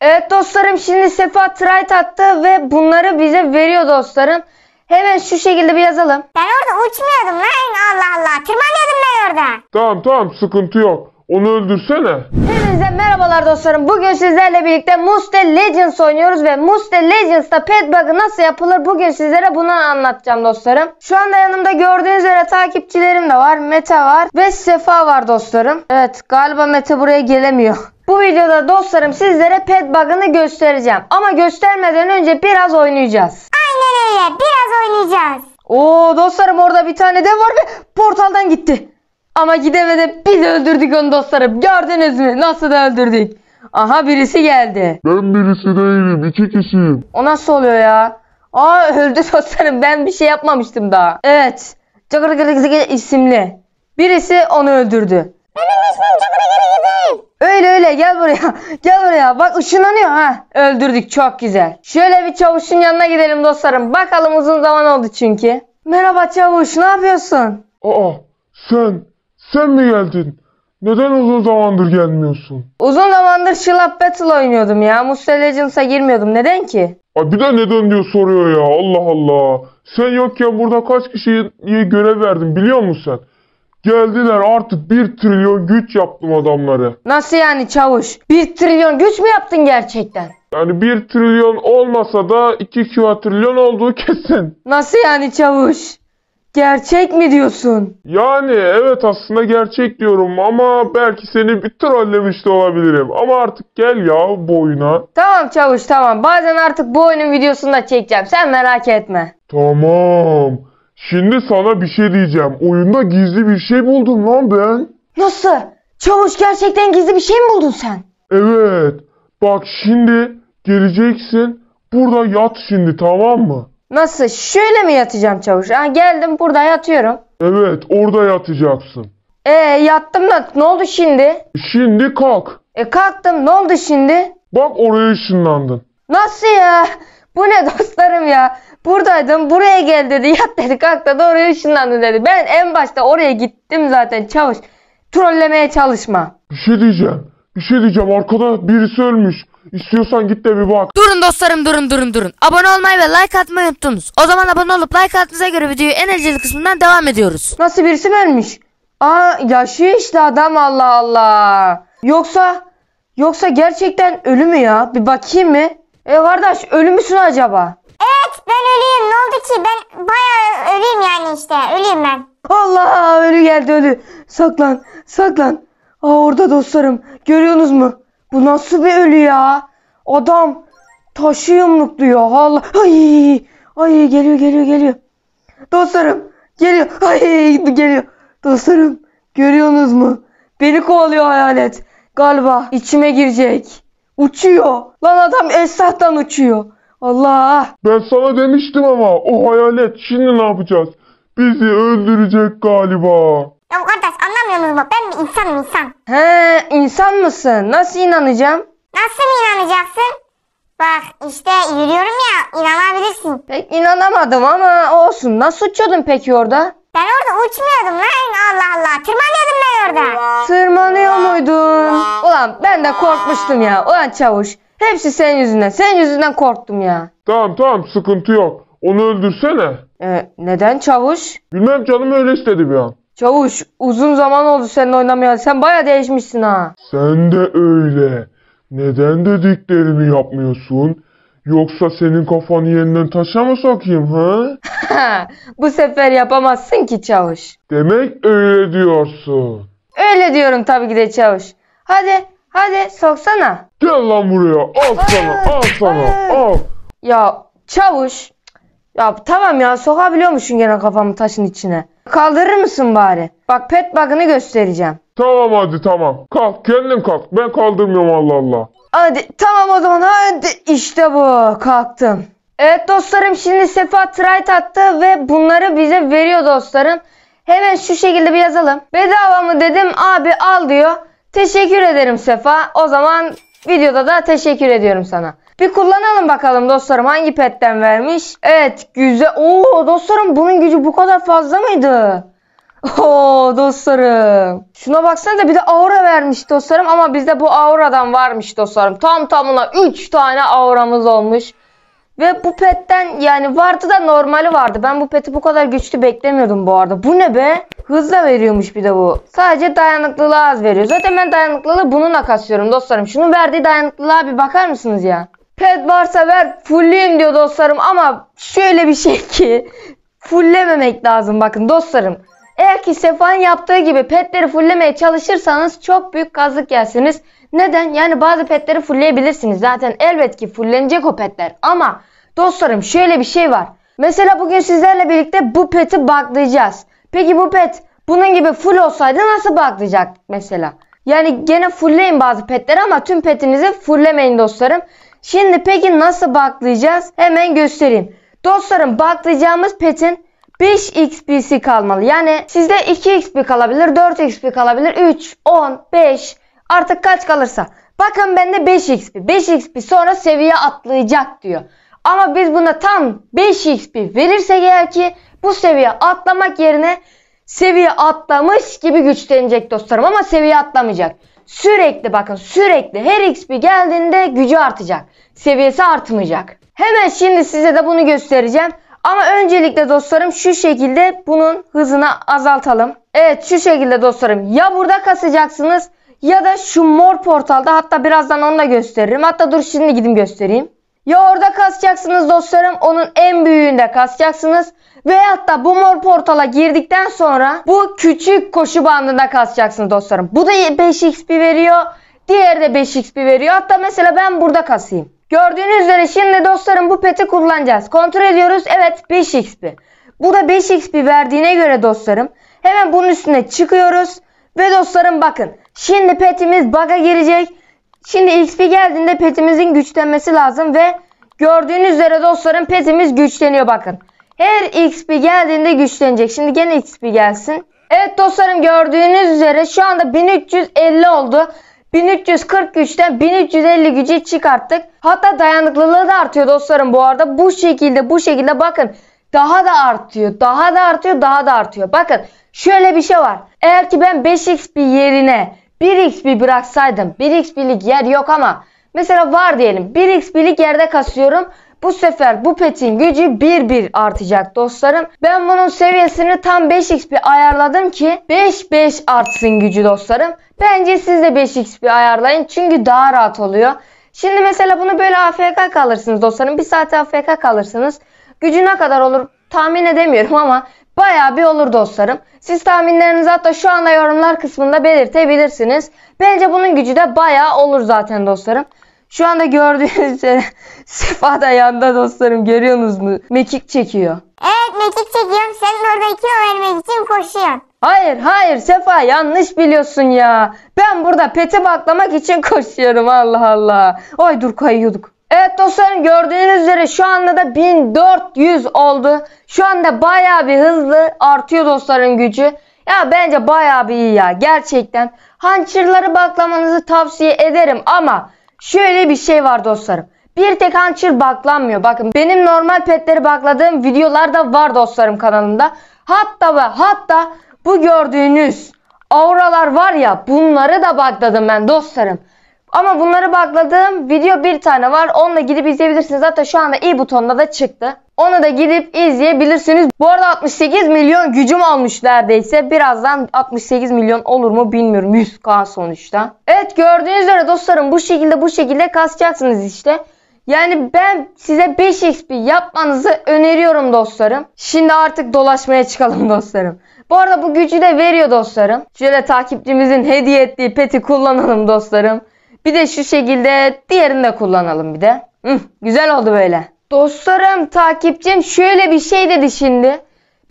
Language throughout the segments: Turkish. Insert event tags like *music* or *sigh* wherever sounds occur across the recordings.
Evet dostlarım şimdi Sefa tryt attı ve bunları bize veriyor dostlarım. Hemen şu şekilde bir yazalım. Ben orada uçmuyordum lan Allah Allah. Tırmanıyordum ben orada. Tamam tamam sıkıntı yok. Onu öldürsene. Hepinize merhabalar dostlarım. Bugün sizlerle birlikte Muste Legends oynuyoruz ve Muste Legends'ta pet bug'ı nasıl yapılır bugün sizlere bunu anlatacağım dostlarım. Şu anda yanımda gördüğünüz üzere takipçilerim de var. Meta var ve Sefa var dostlarım. Evet galiba Meta buraya gelemiyor. Bu videoda dostlarım sizlere pet bug'ını göstereceğim. Ama göstermeden önce biraz oynayacağız. Aynen öyle biraz oynayacağız. Oo dostlarım orada bir tane de var ve portaldan gitti. Ama gidemedi biz öldürdük onu dostlarım. Gördünüz mü nasıl da öldürdük. Aha birisi geldi. Ben birisi değilim İki kişiyim. O nasıl oluyor ya? Aa öldü *laughs* dostlarım ben bir şey yapmamıştım daha. Evet. Cagır isimli. Birisi onu öldürdü. Öyle öyle gel buraya. *laughs* Gel buraya. Bak ışınlanıyor ha. Öldürdük çok güzel. Şöyle bir çavuşun yanına gidelim dostlarım. Bakalım uzun zaman oldu çünkü. Merhaba çavuş ne yapıyorsun? Aa sen sen mi geldin? Neden uzun zamandır gelmiyorsun? Uzun zamandır Şılap Battle oynuyordum ya. Muscle Legends'a girmiyordum. Neden ki? Ay bir de neden diyor soruyor ya. Allah Allah. Sen yokken burada kaç kişiye görev verdin biliyor musun sen? Geldiler artık 1 trilyon güç yaptım adamları. Nasıl yani çavuş? 1 trilyon güç mü yaptın gerçekten? Yani 1 trilyon olmasa da 2 trilyon olduğu *laughs* kesin. Nasıl yani çavuş? Gerçek mi diyorsun? Yani evet aslında gerçek diyorum ama belki seni bir trollemiş de olabilirim. Ama artık gel ya bu oyuna. Tamam çavuş tamam. Bazen artık bu oyunun videosunu da çekeceğim. Sen merak etme. Tamam. Şimdi sana bir şey diyeceğim. Oyunda gizli bir şey buldum lan ben. Nasıl? Çavuş gerçekten gizli bir şey mi buldun sen? Evet. Bak şimdi geleceksin. Burada yat şimdi tamam mı? Nasıl? Şöyle mi yatacağım çavuş? Ha, geldim burada yatıyorum. Evet orada yatacaksın. Ee yattım da ne oldu şimdi? Şimdi kalk. E kalktım ne oldu şimdi? Bak oraya ışınlandın. Nasıl ya? Bu ne dostlarım ya? Buradaydım buraya gel dedi. Yat dedi kalk da doğru ışınlandı dedi. Ben en başta oraya gittim zaten çavuş. Trollemeye çalışma. Bir şey diyeceğim. Bir şey diyeceğim arkada birisi ölmüş. İstiyorsan git de bir bak. Durun dostlarım durun durun durun. Abone olmayı ve like atmayı unuttunuz. O zaman abone olup like attığınıza göre videoyu en acil kısmından devam ediyoruz. Nasıl birisi mi ölmüş? Aa yaşıyor işte adam Allah Allah. Yoksa yoksa gerçekten ölü mü ya? Bir bakayım mı? E kardeş ölü müsün acaba? Evet ben ölüyüm. Ne oldu ki? Ben bayağı ölüyüm yani işte. Ölüyüm ben. Allah ölü geldi ölü. Saklan saklan. Aa orada dostlarım. Görüyorsunuz mu? Bu nasıl bir ölü ya? Adam taşı ya Allah. Ay, ay geliyor geliyor geliyor. Dostlarım geliyor. Ay geliyor. Dostlarım görüyorsunuz mu? Beni kovalıyor hayalet. Galiba içime girecek. Uçuyor. Lan adam Esra'dan uçuyor. Allah. Ben sana demiştim ama o hayalet şimdi ne yapacağız? Bizi öldürecek galiba. Ya kardeş anlamıyor musun? Ben bir insanım insan. He insan mısın? Nasıl inanacağım? Nasıl inanacaksın? Bak işte yürüyorum ya inanabilirsin. Pek inanamadım ama olsun. Nasıl uçuyordun peki orada? Ben orada uçmuyordum lan Allah Allah. Tırmanıyordum ben orada. Tırmanıyor muydun? Ulan ben de korkmuştum ya. Ulan çavuş. Hepsi senin yüzünden. Senin yüzünden korktum ya. Tamam tamam sıkıntı yok. Onu öldürsene. Ee, neden çavuş? Bilmem canım öyle istedi bir an. Çavuş uzun zaman oldu seninle oynamayalı. Sen baya değişmişsin ha. Sen de öyle. Neden dediklerimi yapmıyorsun? Yoksa senin kafanı yeniden taşa mı sokayım ha? *laughs* Bu sefer yapamazsın ki çavuş. Demek öyle diyorsun. Öyle diyorum tabii ki de çavuş. Hadi hadi soksana. Gel lan buraya al sana al sana al. Ya çavuş. Ya tamam ya sokabiliyormuşsun gene kafamı taşın içine. Kaldırır mısın bari? Bak pet bug'ını göstereceğim. Tamam hadi tamam. Kalk kendin kalk. Ben kaldırmıyorum Allah Allah. Hadi tamam o zaman hadi işte bu kalktım. Evet dostlarım şimdi Sefa Trite attı ve bunları bize veriyor dostlarım. Hemen şu şekilde bir yazalım. Bedava mı dedim abi al diyor. Teşekkür ederim Sefa. O zaman videoda da teşekkür ediyorum sana. Bir kullanalım bakalım dostlarım hangi petten vermiş. Evet güzel. Oo dostlarım bunun gücü bu kadar fazla mıydı? Oo dostlarım. Şuna baksana da bir de aura vermiş dostlarım ama bizde bu auradan varmış dostlarım. Tam tamına 3 tane auramız olmuş. Ve bu petten yani vardı da normali vardı. Ben bu peti bu kadar güçlü beklemiyordum bu arada. Bu ne be? Hızla veriyormuş bir de bu. Sadece dayanıklılığı az veriyor. Zaten ben dayanıklılığı bununla kasıyorum dostlarım. Şunun verdiği dayanıklılığa bir bakar mısınız ya? Pet varsa ver fullleyim diyor dostlarım ama şöyle bir şey ki fulllememek lazım bakın dostlarım. Eğer ki Sefa'nın yaptığı gibi petleri fullemeye çalışırsanız çok büyük kazık yersiniz. Neden? Yani bazı petleri fulleyebilirsiniz. Zaten elbet ki fullenecek o petler. Ama dostlarım şöyle bir şey var. Mesela bugün sizlerle birlikte bu peti baklayacağız. Peki bu pet bunun gibi full olsaydı nasıl baklayacak mesela? Yani gene fullleyin bazı petleri ama tüm petinizi fulllemeyin dostlarım. Şimdi peki nasıl baklayacağız? Hemen göstereyim. Dostlarım baklayacağımız petin 5 XP'si kalmalı. Yani sizde 2 XP kalabilir, 4 XP kalabilir, 3, 10, 5 artık kaç kalırsa. Bakın bende 5 XP. 5 XP sonra seviye atlayacak diyor. Ama biz buna tam 5 XP verirsek eğer ki bu seviye atlamak yerine seviye atlamış gibi güçlenecek dostlarım ama seviye atlamayacak. Sürekli bakın sürekli her XP geldiğinde gücü artacak. Seviyesi artmayacak. Hemen şimdi size de bunu göstereceğim. Ama öncelikle dostlarım şu şekilde bunun hızını azaltalım. Evet şu şekilde dostlarım ya burada kasacaksınız ya da şu mor portalda hatta birazdan onu da gösteririm. Hatta dur şimdi gidip göstereyim. Ya orada kasacaksınız dostlarım onun en büyüğünde kasacaksınız. Veyahut da bu mor portala girdikten sonra bu küçük koşu bandında kasacaksınız dostlarım. Bu da 5xp veriyor. Diğeri de 5xp veriyor. Hatta mesela ben burada kasayım. Gördüğünüz üzere şimdi dostlarım bu peti kullanacağız. Kontrol ediyoruz. Evet 5xp. Bu da 5xp verdiğine göre dostlarım hemen bunun üstüne çıkıyoruz. Ve dostlarım bakın şimdi petimiz bug'a girecek. Şimdi xp geldiğinde petimizin güçlenmesi lazım ve gördüğünüz üzere dostlarım petimiz güçleniyor bakın. Her xp geldiğinde güçlenecek. Şimdi gene xp gelsin. Evet dostlarım gördüğünüz üzere şu anda 1350 oldu. 1343'ten 1350 gücü çıkarttık. Hatta dayanıklılığı da artıyor dostlarım bu arada. Bu şekilde bu şekilde bakın daha da artıyor. Daha da artıyor. Daha da artıyor. Bakın şöyle bir şey var. Eğer ki ben 5 x bir yerine 1 x bir bıraksaydım 1xp'lik x yer yok ama mesela var diyelim 1xp'lik x yerde kasıyorum. Bu sefer bu petin gücü 1-1 artacak dostlarım. Ben bunun seviyesini tam 5xp ayarladım ki 5-5 artsın gücü dostlarım. Bence siz de 5xp ayarlayın çünkü daha rahat oluyor. Şimdi mesela bunu böyle afk kalırsınız dostlarım. Bir saate afk kalırsınız. Gücü ne kadar olur tahmin edemiyorum ama Baya bir olur dostlarım. Siz tahminlerinizi hatta şu anda yorumlar kısmında belirtebilirsiniz. Bence bunun gücü de baya olur zaten dostlarım. Şu anda gördüğünüz *laughs* Sefa da yanda dostlarım görüyorsunuz mu? Mekik çekiyor. Evet mekik çekiyorum. Sen oradaki o vermek için koşuyorsun. Hayır hayır Sefa yanlış biliyorsun ya. Ben burada pete baklamak için *laughs* koşuyorum Allah Allah. Oy dur kayıyorduk. Evet dostlarım gördüğünüz üzere şu anda da 1400 oldu. Şu anda baya bir hızlı artıyor dostlarım gücü. Ya bence baya bir iyi ya gerçekten. Hançırları baklamanızı tavsiye ederim ama Şöyle bir şey var dostlarım. Bir tek hançer baklanmıyor. Bakın benim normal petleri bakladığım videolar da var dostlarım kanalımda. Hatta ve hatta bu gördüğünüz auralar var ya bunları da bakladım ben dostlarım. Ama bunları bakladığım video bir tane var. Onunla gidip izleyebilirsiniz. Zaten şu anda i e butonuna da çıktı. Onu da gidip izleyebilirsiniz. Bu arada 68 milyon gücüm almış neredeyse. Birazdan 68 milyon olur mu bilmiyorum. 100k sonuçta. Evet gördüğünüz üzere dostlarım bu şekilde bu şekilde kasacaksınız işte. Yani ben size 5xp yapmanızı öneriyorum dostlarım. Şimdi artık dolaşmaya çıkalım *laughs* dostlarım. Bu arada bu gücü de veriyor dostlarım. Şöyle takipçimizin hediye ettiği peti kullanalım dostlarım. Bir de şu şekilde diğerini de kullanalım bir de. Hı, güzel oldu böyle. Dostlarım, takipçim şöyle bir şey dedi şimdi.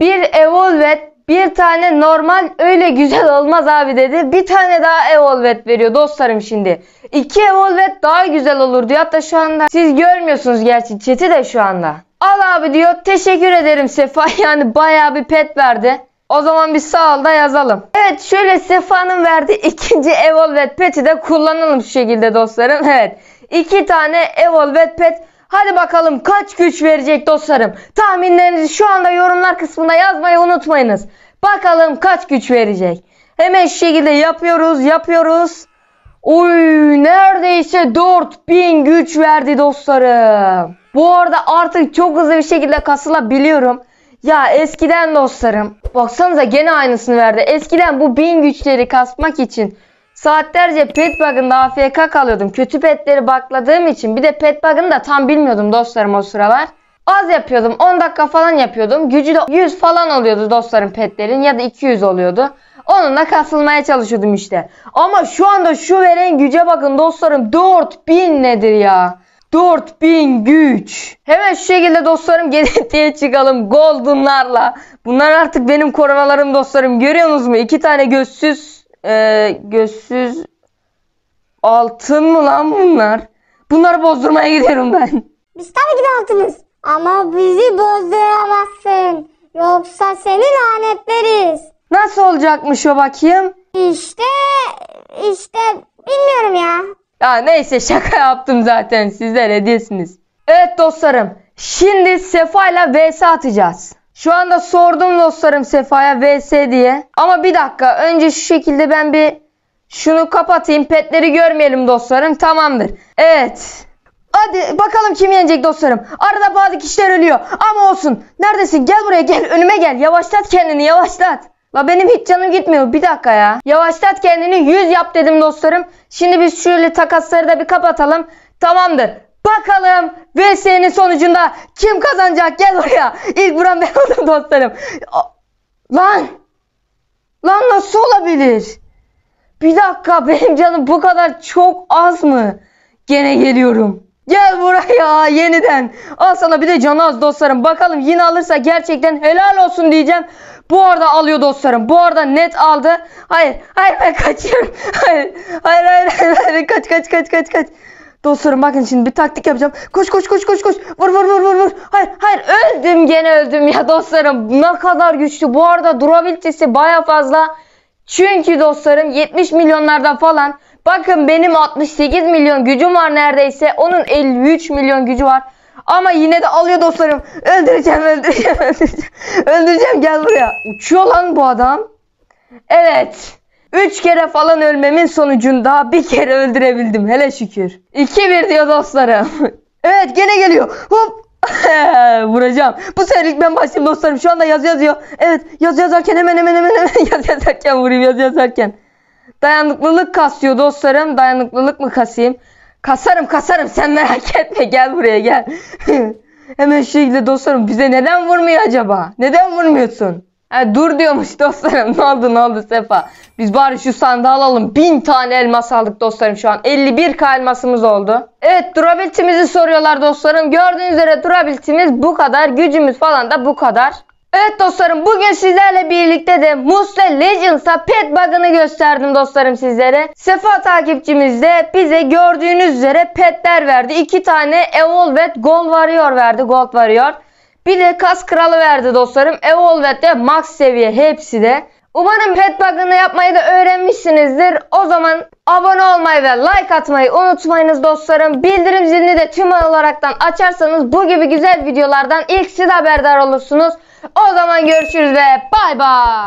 Bir Evolvet, bir tane normal öyle güzel olmaz abi dedi. Bir tane daha Evolvet veriyor dostlarım şimdi. İki Evolvet daha güzel olur diyor. Hatta şu anda siz görmüyorsunuz gerçi chat'i de şu anda. Al abi diyor. Teşekkür ederim Sefa. *laughs* Yani baya bir pet verdi. O zaman bir sağ ol da yazalım. Evet şöyle Sefa'nın verdiği *laughs* ikinci Evolvet Pet'i de kullanalım şu şekilde dostlarım. Evet iki tane Evolvet Pet. Hadi bakalım kaç güç verecek dostlarım. Tahminlerinizi şu anda yorumlar kısmında yazmayı unutmayınız. Bakalım kaç güç verecek. Hemen şu şekilde yapıyoruz yapıyoruz. Oy neredeyse 4000 güç verdi dostlarım. Bu arada artık çok hızlı bir şekilde kasılabiliyorum. Ya eskiden dostlarım. Baksanıza gene aynısını verdi. Eskiden bu bin güçleri kasmak için saatlerce pet bug'ında afk kalıyordum. Kötü petleri bakladığım için bir de pet bug'ını da tam bilmiyordum dostlarım o sıralar. Az yapıyordum 10 dakika falan yapıyordum. Gücü de 100 falan oluyordu dostlarım petlerin ya da 200 oluyordu. Onunla kasılmaya çalışıyordum işte. Ama şu anda şu veren güce bakın dostlarım 4000 nedir ya. 4000 güç. Hemen şu şekilde dostlarım *laughs* genetiğe çıkalım goldenlarla. Bunlar artık benim korumalarım dostlarım. Görüyorsunuz mu? İki tane gözsüz e, gözsüz altın mı lan bunlar? Bunları bozdurmaya gidiyorum ben. *laughs* Biz tabii ki de altınız. Ama bizi bozduramazsın. Yoksa seni lanetleriz. Nasıl olacakmış o bakayım? İşte işte bilmiyorum ya. Ya neyse şaka yaptım zaten. Sizler hediyesiniz. Evet dostlarım. Şimdi Sefa ile VS atacağız. Şu anda sordum dostlarım Sefa'ya VS diye. Ama bir dakika önce şu şekilde ben bir şunu kapatayım. Petleri görmeyelim dostlarım. Tamamdır. Evet. Hadi bakalım kim yenecek dostlarım. Arada bazı kişiler ölüyor. Ama olsun. Neredesin? Gel buraya gel. Önüme gel. Yavaşlat kendini yavaşlat. La benim hiç canım gitmiyor. Bir dakika ya. Yavaşlat kendini 100 yap dedim dostlarım. Şimdi biz şöyle takasları da bir kapatalım. Tamamdır. Bakalım VS'nin sonucunda kim kazanacak? Gel oraya. İlk buram ben oldum dostlarım. Lan. Lan nasıl olabilir? Bir dakika benim canım bu kadar çok az mı? Gene geliyorum. Gel buraya yeniden. Al sana bir de canaz dostlarım. Bakalım yine alırsa gerçekten helal olsun diyeceğim. Bu arada alıyor dostlarım. Bu arada net aldı. Hayır. Hayır ben kaçıyorum. *laughs* Hayır. Hayır hayır hayır. hayır. Kaç kaç kaç kaç kaç. Dostlarım bakın şimdi bir taktik yapacağım. Koş koş koş koş koş. Vur vur vur vur vur. Hayır hayır öldüm gene öldüm ya dostlarım. Ne kadar güçlü. Bu arada durabilitesi baya fazla. Çünkü dostlarım 70 milyonlardan falan Bakın benim 68 milyon gücüm var neredeyse. Onun 53 milyon gücü var. Ama yine de alıyor dostlarım. Öldüreceğim, öldüreceğim, *laughs* öldüreceğim. Öldüreceğim gel buraya. Uçuyor lan bu adam. Evet. 3 kere falan ölmemin sonucunda bir kere öldürebildim hele şükür. 2-1 diyor dostlarım. *laughs* evet gene geliyor. Hop. *laughs* Vuracağım. Bu sefer ilk ben başlayayım dostlarım. Şu anda yaz yazıyor. Evet yaz yazarken hemen hemen hemen hemen yaz yazarken vurayım yaz yazarken. Dayanıklılık kasıyor dostlarım. Dayanıklılık mı kasayım? Kasarım kasarım sen merak *laughs* etme gel buraya gel. *laughs* Hemen şu şekilde dostlarım bize neden vurmuyor acaba? Neden vurmuyorsun? Ha, dur diyormuş *laughs* dostlarım ne oldu ne oldu Sefa. Biz bari şu sandığı alalım. Bin tane elmas aldık dostlarım şu an. 51k elmasımız oldu. Evet durabilitimizi soruyorlar dostlarım. Gördüğünüz üzere durabilitimiz bu kadar. Gücümüz falan da bu kadar. Evet dostlarım bugün sizlerle birlikte de Musle Legends'a pet bug'ını gösterdim dostlarım sizlere. Sefa takipçimiz de bize gördüğünüz üzere petler verdi. 2 tane Evolvet Gold varıyor verdi. Gold varıyor Bir de Kas Kralı verdi dostlarım. Evolvet de max seviye hepsi de. Umarım pet bug'ını yapmayı da öğrenmişsinizdir. O zaman abone olmayı ve like atmayı unutmayınız dostlarım. Bildirim zilini de tüm olaraktan açarsanız bu gibi güzel videolardan ilk siz haberdar olursunuz. O zaman görüşürüz ve bay bay.